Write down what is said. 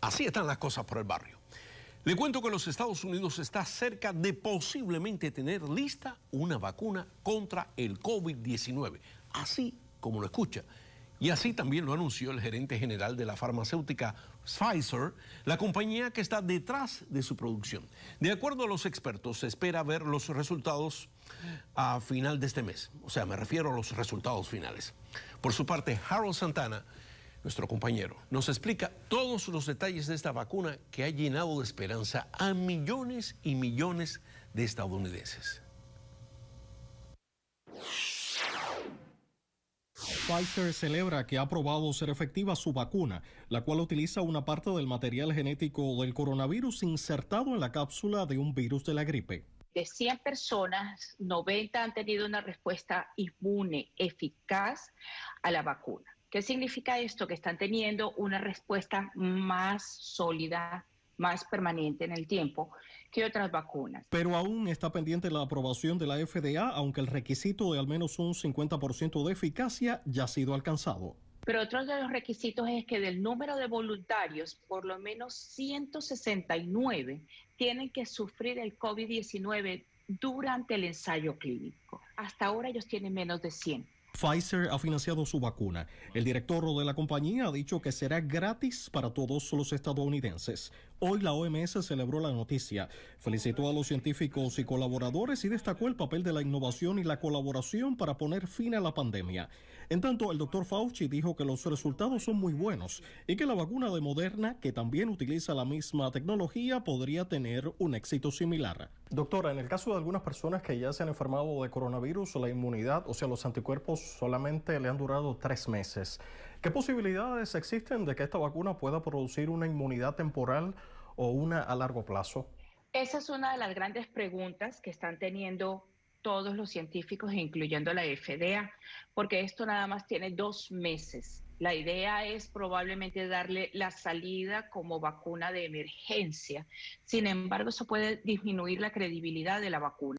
Así están las cosas por el barrio. Le cuento que los Estados Unidos está cerca de posiblemente tener lista una vacuna contra el COVID-19, así como lo escucha. Y así también lo anunció el gerente general de la farmacéutica Pfizer, la compañía que está detrás de su producción. De acuerdo a los expertos, se espera ver los resultados a final de este mes. O sea, me refiero a los resultados finales. Por su parte, Harold Santana, nuestro compañero, nos explica todos los detalles de esta vacuna que ha llenado de esperanza a millones y millones de estadounidenses. Pfizer celebra que ha probado ser efectiva su vacuna, la cual utiliza una parte del material genético del coronavirus insertado en la cápsula de un virus de la gripe. De 100 personas, 90 han tenido una respuesta inmune eficaz a la vacuna. ¿Qué significa esto? Que están teniendo una respuesta más sólida, más permanente en el tiempo que otras vacunas. Pero aún está pendiente la aprobación de la FDA, aunque el requisito de al menos un 50% de eficacia ya ha sido alcanzado. Pero otro de los requisitos es que del número de voluntarios, por lo menos 169 tienen que sufrir el COVID-19 durante el ensayo clínico. Hasta ahora ellos tienen menos de 100. Pfizer ha financiado su vacuna. El director de la compañía ha dicho que será gratis para todos los estadounidenses. Hoy la OMS celebró la noticia, felicitó a los científicos y colaboradores y destacó el papel de la innovación y la colaboración para poner fin a la pandemia. En tanto, el doctor Fauci dijo que los resultados son muy buenos y que la vacuna de Moderna, que también utiliza la misma tecnología, podría tener un éxito similar. Doctora, en el caso de algunas personas que ya se han enfermado de coronavirus, la inmunidad, o sea, los anticuerpos solamente le han durado tres meses. ¿Qué posibilidades existen de que esta vacuna pueda producir una inmunidad temporal o una a largo plazo? Esa es una de las grandes preguntas que están teniendo todos los científicos, incluyendo la FDA, porque esto nada más tiene dos meses. La idea es probablemente darle la salida como vacuna de emergencia. Sin embargo, eso puede disminuir la credibilidad de la vacuna.